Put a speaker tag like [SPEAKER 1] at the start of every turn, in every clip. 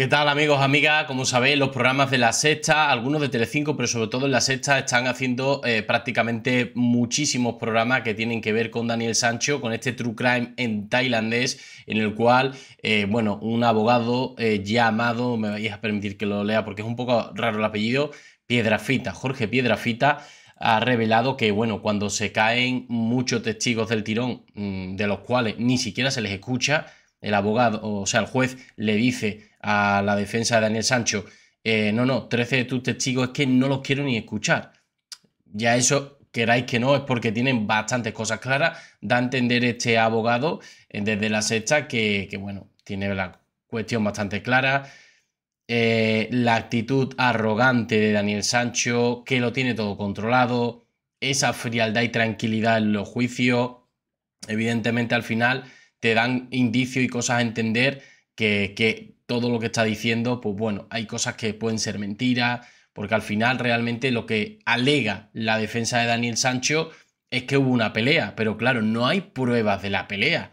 [SPEAKER 1] ¿Qué tal amigos, amigas? Como sabéis, los programas de la sexta, algunos de Telecinco, pero sobre todo en la sexta, están haciendo eh, prácticamente muchísimos programas que tienen que ver con Daniel Sancho, con este True Crime en tailandés, en el cual, eh, bueno, un abogado eh, llamado, me vais a permitir que lo lea porque es un poco raro el apellido, Piedrafita, Jorge Piedrafita, ha revelado que, bueno, cuando se caen muchos testigos del tirón, mm, de los cuales ni siquiera se les escucha, el abogado, o sea, el juez le dice a la defensa de Daniel Sancho, eh, no, no, 13 de tus testigos es que no los quiero ni escuchar. Ya eso, queráis que no, es porque tienen bastantes cosas claras. Da a entender este abogado eh, desde la sexta que, bueno, tiene la cuestión bastante clara. Eh, la actitud arrogante de Daniel Sancho, que lo tiene todo controlado, esa frialdad y tranquilidad en los juicios. Evidentemente, al final te dan indicio y cosas a entender que, todo lo que está diciendo, pues bueno, hay cosas que pueden ser mentiras, porque al final realmente lo que alega la defensa de Daniel Sancho es que hubo una pelea, pero claro, no hay pruebas de la pelea.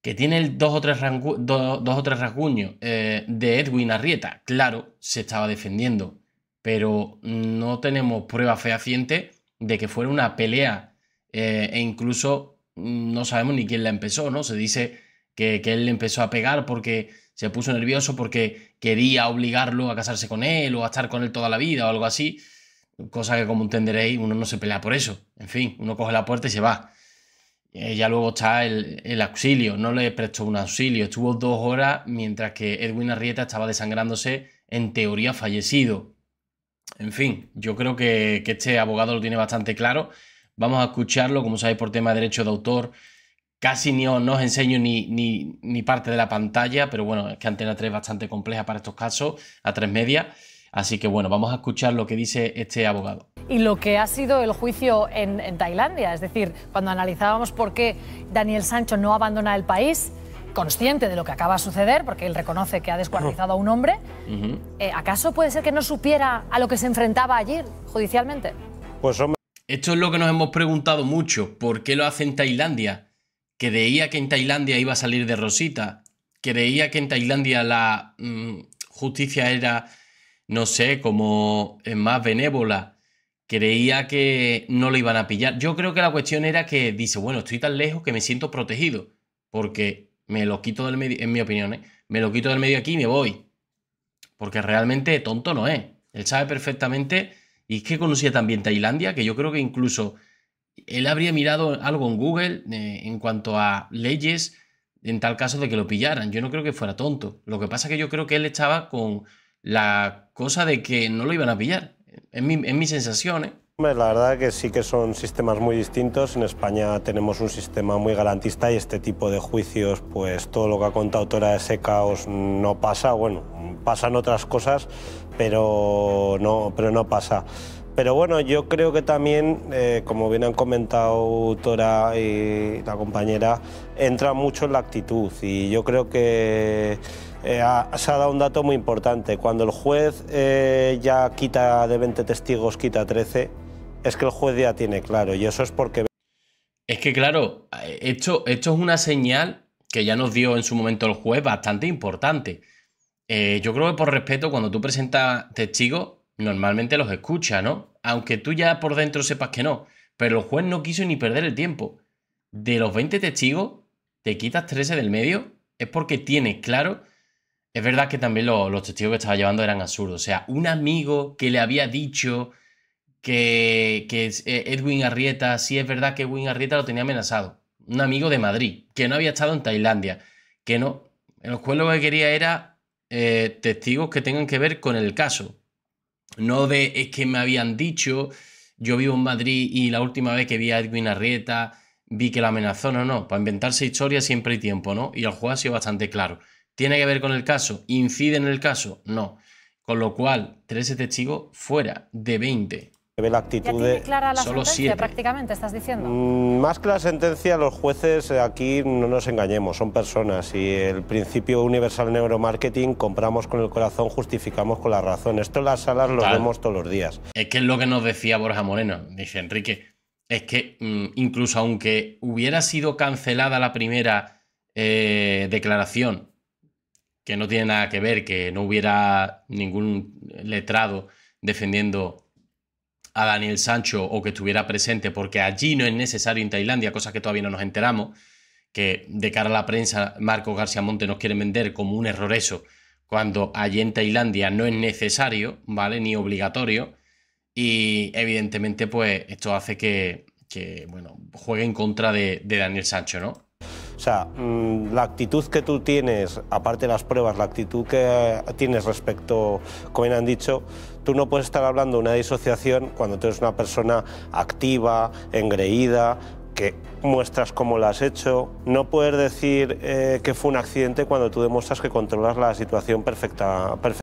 [SPEAKER 1] Que tiene dos o tres, o tres rasguños eh, de Edwin Arrieta. Claro, se estaba defendiendo, pero no tenemos pruebas fehacientes de que fuera una pelea eh, e incluso no sabemos ni quién la empezó, ¿no? Se dice que, él le empezó a pegar porque se puso nervioso, porque quería obligarlo a casarse con él o a estar con él toda la vida o algo así. Cosa que como entenderéis, uno no se pelea por eso. En fin, uno coge la puerta y se va. Eh, ya luego está el, auxilio, no le prestó un auxilio. Estuvo dos horas mientras que Edwin Arrieta estaba desangrándose, en teoría fallecido. En fin, yo creo que, que este abogado lo tiene bastante claro vamos a escucharlo, como sabéis por tema de derecho de autor. Casi ni no os enseño ni, ni, ni, parte de la pantalla, pero bueno, es que Antena 3 es bastante compleja para estos casos, a tres media. Así que bueno, vamos a escuchar lo que dice este abogado.
[SPEAKER 2] Y lo que ha sido el juicio en, Tailandia, es decir, cuando analizábamos por qué Daniel Sancho no abandona el país, consciente de lo que acaba de suceder, porque él reconoce que ha descuartizado a un hombre, eh, ¿acaso puede ser que no supiera a lo que se enfrentaba allí judicialmente?
[SPEAKER 1] Pues esto es lo que nos hemos preguntado mucho. ¿Por qué lo hace en Tailandia? Creía que en Tailandia iba a salir de Rosita. Creía que en Tailandia la mm, justicia era, no sé, como eh, más benévola. Creía que no lo iban a pillar. Yo creo que la cuestión era que dice, bueno, estoy tan lejos que me siento protegido. Porque me lo quito del medio, en mi opinión, ¿eh? me lo quito del medio aquí y me voy. Porque realmente tonto no es. Él sabe perfectamente y es que conocía también Tailandia, que yo creo que incluso él habría mirado algo en Google eh, en cuanto a leyes en tal caso de que lo pillaran. Yo no creo que fuera tonto. Lo que pasa es que yo creo que él estaba con la cosa de que no lo iban a pillar. Es mi, sensación, ¿eh?
[SPEAKER 2] La verdad que sí que son sistemas muy distintos. En España tenemos un sistema muy garantista y este tipo de juicios, pues todo lo que ha contado Tora de ese caos no pasa. Bueno, pasan otras cosas, pero no, pero no pasa. Pero bueno, yo creo que también, eh, como bien han comentado Tora y la compañera, entra mucho en la actitud y yo creo que... Eh, se ha dado un dato muy importante. Cuando el juez eh, ya quita de 20 testigos, quita 13, es que el juez ya tiene claro, y eso es porque...
[SPEAKER 1] Es que claro, esto, es una señal que ya nos dio en su momento el juez bastante importante. Eh, yo creo que por respeto, cuando tú presentas testigos, normalmente los escuchas, ¿no? Aunque tú ya por dentro sepas que no. Pero el juez no quiso ni perder el tiempo. De los 20 testigos, te quitas 13 del medio, es porque tiene claro. Es verdad que también los testigos que estaba llevando eran absurdos. O sea, un amigo que le había dicho que, eh, Edwin Arrieta, si es verdad que Edwin Arrieta lo tenía amenazado, un amigo de Madrid, que no había estado en Tailandia, que no, en los lo que quería era eh, testigos que tengan que ver con el caso, no de es que me habían dicho, yo vivo en Madrid y la última vez que vi a Edwin Arrieta vi que la amenazó, no, no, para inventarse historias siempre hay tiempo, ¿no? Y el juego ha sido bastante claro. ¿Tiene que ver con el caso? ¿Incide en el caso? No. Con lo cual, 13 testigos fuera de 20 ve la actitud de... la Solo
[SPEAKER 2] prácticamente, estás diciendo.
[SPEAKER 1] Mm, más que la sentencia, los
[SPEAKER 2] jueces eh, aquí no nos engañemos, son personas y el principio universal neuromarketing, compramos con el corazón, justificamos con la razón. Esto en las salas lo vemos todos los días.
[SPEAKER 1] Es que es lo que nos decía Borja Moreno, dice Enrique, es que mm, incluso aunque hubiera sido cancelada la primera eh, declaración, que no tiene nada que ver, que no hubiera ningún letrado defendiendo a Daniel Sancho o que estuviera presente, porque allí no es necesario en Tailandia, cosa que todavía no nos enteramos, que de cara a la prensa Marco García Monte nos quiere vender como un error eso, cuando allí en Tailandia no es necesario, ¿vale? Ni obligatorio. Y evidentemente, pues esto hace que, bueno, juegue en contra de Daniel Sancho, ¿no?
[SPEAKER 2] O sea, mm, la actitud que tú tienes, aparte de las pruebas, la actitud que tienes respecto, como han dicho, tú no puedes estar hablando de una disociación cuando tú eres una persona activa, engreída, que muestras cómo lo has hecho. No puedes decir eh, que fue un accidente cuando tú demuestras que controlas la situación
[SPEAKER 1] perfecta. perfecta.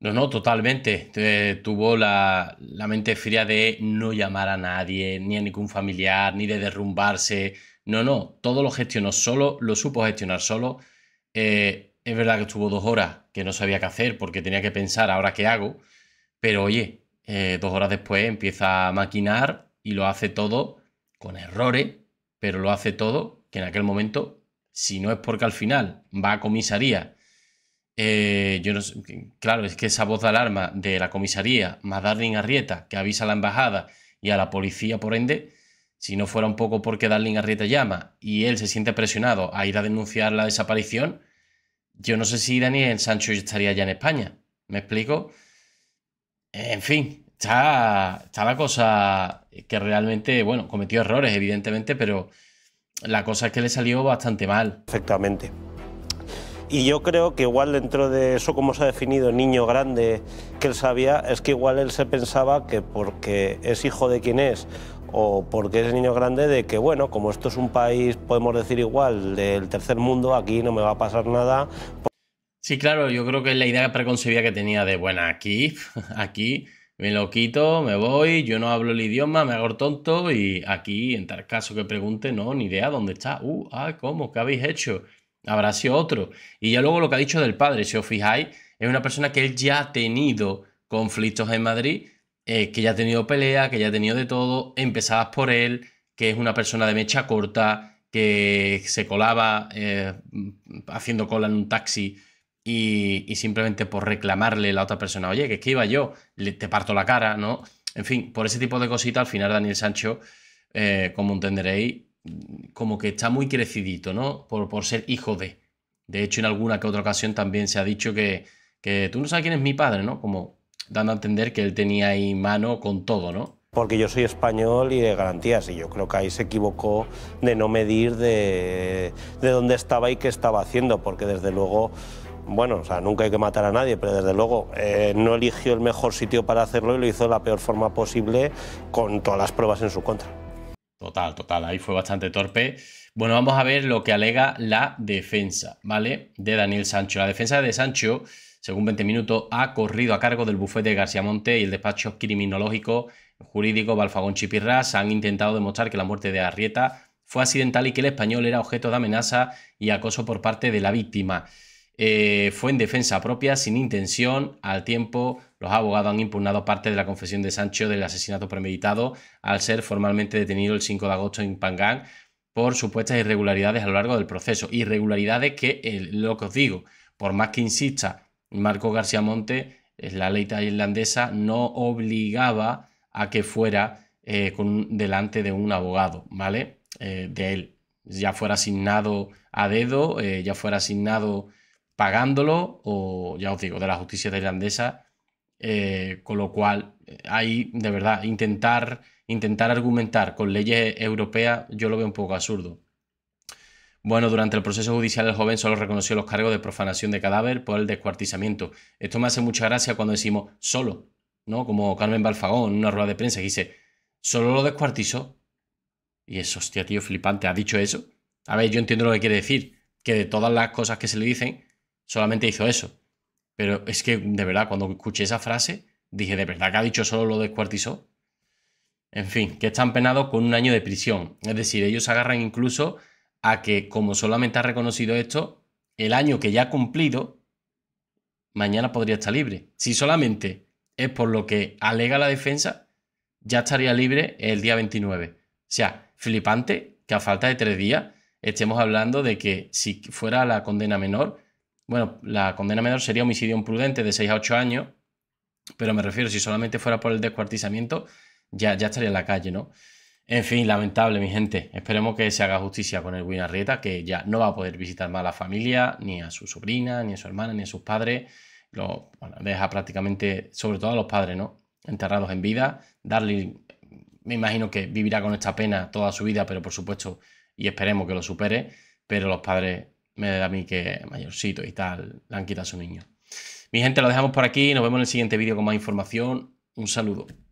[SPEAKER 1] No, no, totalmente. tuvo la, mente fría de no llamar a nadie, ni a ningún familiar, ni de derrumbarse. No, no, todo lo gestionó solo, lo supo gestionar solo. Eh, es verdad que estuvo dos horas que no sabía qué hacer porque tenía que pensar ahora qué hago, pero oye, eh, dos horas después empieza a maquinar y lo hace todo con errores, pero lo hace todo que en aquel momento, si no es porque al final va a comisaría eh, yo no claro, es que esa voz de alarma de la comisaría, más Darling Arrieta, que avisa a la embajada y a la policía, por ende, si no fuera un poco porque Darling Arrieta llama y él se siente presionado a ir a denunciar la desaparición, yo no sé si Daniel Sancho estaría ya en España. ¿Me explico? En fin, está, está la cosa que realmente, bueno, cometió errores, evidentemente, pero la cosa es que le salió bastante mal. Perfectamente.
[SPEAKER 2] Y yo creo que igual dentro de eso, como se ha definido niño grande que él sabía, es que igual él se pensaba que porque es hijo de quien es o porque es niño grande, de que bueno, como esto es un país,
[SPEAKER 1] podemos decir igual, del tercer mundo, aquí no me va a pasar nada. Sí, claro, yo creo que la idea preconcebida que tenía de, bueno, aquí, aquí me lo quito, me voy, yo no hablo el idioma, me hago tonto y aquí, en tal caso que pregunte, no, ni idea dónde está. Uh, ah, ¿cómo? ¿Qué habéis hecho? habrá sido otro. Y ya luego lo que ha dicho del padre, si os fijáis, es una persona que él ya ha tenido conflictos en Madrid, eh, que ya ha tenido pelea, que ya ha tenido de todo, empezadas por él, que es una persona de mecha corta, que se colaba eh, haciendo cola en un taxi y, simplemente por reclamarle a la otra persona, oye, que es que iba yo, te parto la cara, ¿no? En fin, por ese tipo de cositas, al final Daniel Sancho, eh, como entenderéis, como que está muy crecidito, ¿no? Por, por ser hijo de. De hecho, en alguna que otra ocasión también se ha dicho que, que tú no sabes quién es mi padre, ¿no? Como dando a entender que él tenía ahí mano con todo, ¿no?
[SPEAKER 2] Porque yo soy español y de garantías, y yo creo que ahí se equivocó de no medir de, de dónde estaba y qué estaba haciendo, porque desde luego bueno, o sea, nunca hay que matar a nadie, pero desde luego eh, no eligió el mejor sitio para hacerlo y lo hizo de la peor forma
[SPEAKER 1] posible con todas las pruebas en su contra. Total, total, ahí fue bastante torpe. Bueno, vamos a ver lo que alega la defensa, ¿vale? De Daniel Sancho. La defensa de Sancho, según 20 minutos, ha corrido a cargo del bufete de García Monte y el despacho criminológico jurídico Balfagón Chipirras. Han intentado demostrar que la muerte de Arrieta fue accidental y que el español era objeto de amenaza y acoso por parte de la víctima. Eh, fue en defensa propia, sin intención. Al tiempo, los abogados han impugnado parte de la confesión de Sancho del asesinato premeditado al ser formalmente detenido el 5 de agosto en Pangang por supuestas irregularidades a lo largo del proceso. Irregularidades que, eh, lo que os digo, por más que insista Marco García Monte, eh, la ley tailandesa no obligaba a que fuera con, delante de un abogado, ¿vale? de él, ya fuera asignado a dedo, ya fuera asignado pagándolo o, ya os digo, de la justicia tailandesa, eh, con lo cual eh, ahí, de verdad, intentar, intentar argumentar con leyes europeas, yo lo veo un poco absurdo. Bueno, durante el proceso judicial el joven solo reconoció los cargos de profanación de cadáver por el descuartizamiento. Esto me hace mucha gracia cuando decimos solo, ¿no? Como Carmen Balfagón en una rueda de prensa que dice, solo lo descuartizó. Y eso, hostia, tío, flipante, ¿ha dicho eso? A ver, yo entiendo lo que quiere decir, que de todas las cosas que se le dicen, solamente hizo eso. Pero es que, de verdad, cuando escuché esa frase, dije, ¿de verdad que ha dicho solo lo descuartizó? En fin, que están penados con un año de prisión. Es decir, ellos agarran incluso a que, como solamente ha reconocido esto, el año que ya ha cumplido, mañana podría estar libre. Si solamente es por lo que alega la defensa, ya estaría libre el día 29. O sea, flipante que a falta de tres días estemos hablando de que si fuera la condena menor, bueno, la condena menor sería homicidio imprudente de 6 a 8 años, pero me refiero, si solamente fuera por el descuartizamiento, ya, ya estaría en la calle, ¿no? En fin, lamentable, mi gente. Esperemos que se haga justicia con el Arrieta, que ya no va a poder visitar más a la familia, ni a su sobrina, ni a su hermana, ni a sus padres. Lo deja prácticamente, sobre todo a los padres, ¿no? Enterrados en vida. Darly, me imagino que vivirá con esta pena toda su vida, pero por supuesto, y esperemos que lo supere. Pero los padres me da a mí que mayorcito y tal, le han quitado a su niño. Mi gente, lo dejamos por aquí. Nos vemos en el siguiente vídeo con más información. Un saludo.